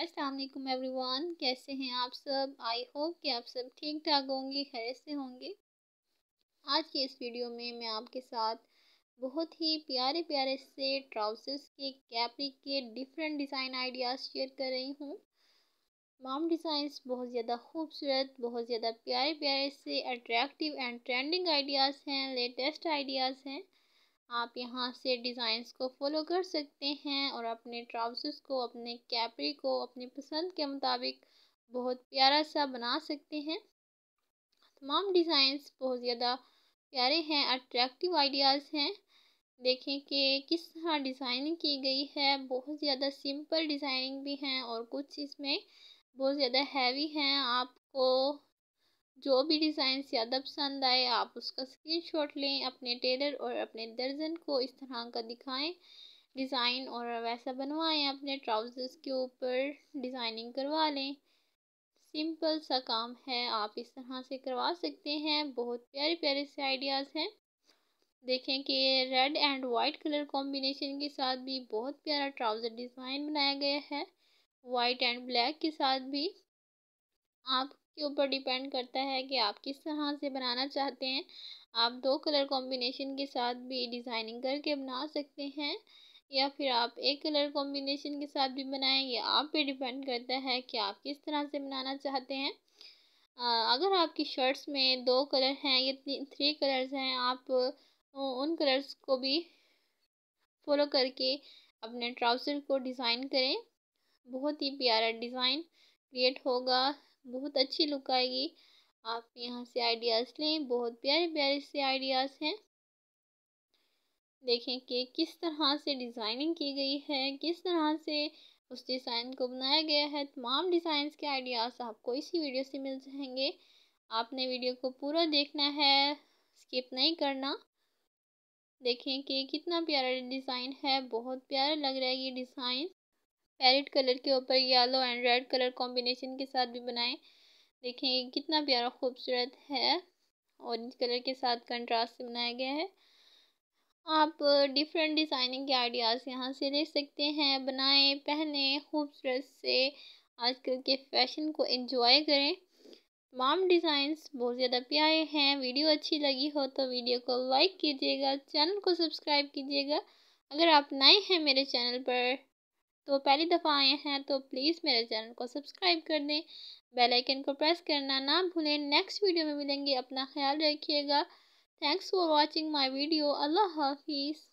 Aslam everyone कैसे हैं आप सब आई होप कि आप सब ठीक ठाक होंगे खैर से होंगे आज के इस वीडियो में मैं आपके साथ बहुत ही प्यारे प्यारे से ट्राउज़र्स के कैप्रिक के डिफरेंट डिज़ाइन आइडियाज़ शेयर कर रही हूँ तमाम डिज़ाइंस बहुत ज़्यादा खूबसूरत बहुत ज़्यादा प्यारे प्यारे से अट्रैक्टिव एंड ट्रेंडिंग आइडियाज़ हैं लेटेस्ट आइडियाज़ हैं आप यहाँ से डिज़ाइंस को फॉलो कर सकते हैं और अपने ट्राउज़र्स को अपने कैपरी को अपनी पसंद के मुताबिक बहुत प्यारा सा बना सकते हैं तमाम डिज़ाइंस बहुत ज़्यादा प्यारे हैं अट्रैक्टिव आइडियाज़ हैं देखें कि किस तरह डिज़ाइनिंग की गई है बहुत ज़्यादा सिंपल डिज़ाइनिंग भी हैं और कुछ इसमें बहुत ज़्यादा हैवी हैं आपको जो भी डिज़ाइन ज़्यादा पसंद आए आप उसका स्क्रीनशॉट लें अपने टेलर और अपने दर्जन को इस तरह का दिखाएं डिज़ाइन और वैसा बनवाएं अपने ट्राउज़र्स के ऊपर डिज़ाइनिंग करवा लें सिंपल सा काम है आप इस तरह से करवा सकते हैं बहुत प्यारे प्यारे से आइडियाज़ हैं देखें कि red and white colour combination के साथ भी बहुत प्यारा ट्राउज़र डिज़ाइन बनाया गया है वाइट एंड ब्लैक के साथ भी आप के ऊपर डिपेंड करता है कि आप किस तरह से बनाना चाहते हैं आप दो कलर कॉम्बिनेशन के साथ भी डिज़ाइनिंग करके बना सकते हैं या फिर आप एक कलर कॉम्बिनेशन के साथ भी बनाएं ये आप पे डिपेंड करता है कि आप किस तरह से बनाना चाहते हैं अगर आपकी शर्ट्स में दो कलर हैं या थ्री कलर्स हैं आप उन कलर्स को भी फॉलो करके अपने ट्राउज़र को डिज़ाइन करें बहुत ही प्यारा डिज़ाइन क्रिएट होगा बहुत अच्छी लुक आएगी आप यहाँ से आइडियाज़ लें बहुत प्यारे प्यारे से आइडियाज़ हैं देखें कि किस तरह से डिज़ाइनिंग की गई है किस तरह से उस डिज़ाइन को बनाया गया है तमाम डिज़ाइन के आइडियाज़ आपको इसी वीडियो से मिल जाएंगे आपने वीडियो को पूरा देखना है स्किप नहीं करना देखें कि कितना प्यारा डिज़ाइन है बहुत प्यारा लग रहा है ये डिज़ाइन पैरेट कलर के ऊपर yellow and red colour combination के साथ भी बनाएं देखें कितना प्यारा खूबसूरत है ऑरेंज कलर के साथ कंट्रास्ट से बनाया गया है आप डिफरेंट डिज़ाइनिंग के आइडियाज़ यहाँ से ले सकते हैं बनाएं पहने खूबसूरत से आजकल के फैशन को एंजॉय करें तमाम डिज़ाइंस बहुत ज़्यादा प्यारे हैं वीडियो अच्छी लगी हो तो वीडियो को लाइक कीजिएगा चैनल को सब्सक्राइब कीजिएगा अगर आप नए हैं मेरे चैनल पर तो पहली दफ़ा आए हैं तो प्लीज़ मेरे चैनल को सब्सक्राइब कर दें बेल आइकन को प्रेस करना ना भूलें नेक्स्ट वीडियो में मिलेंगे अपना ख्याल रखिएगा thanks for watching my video अल्लाह हाफिज़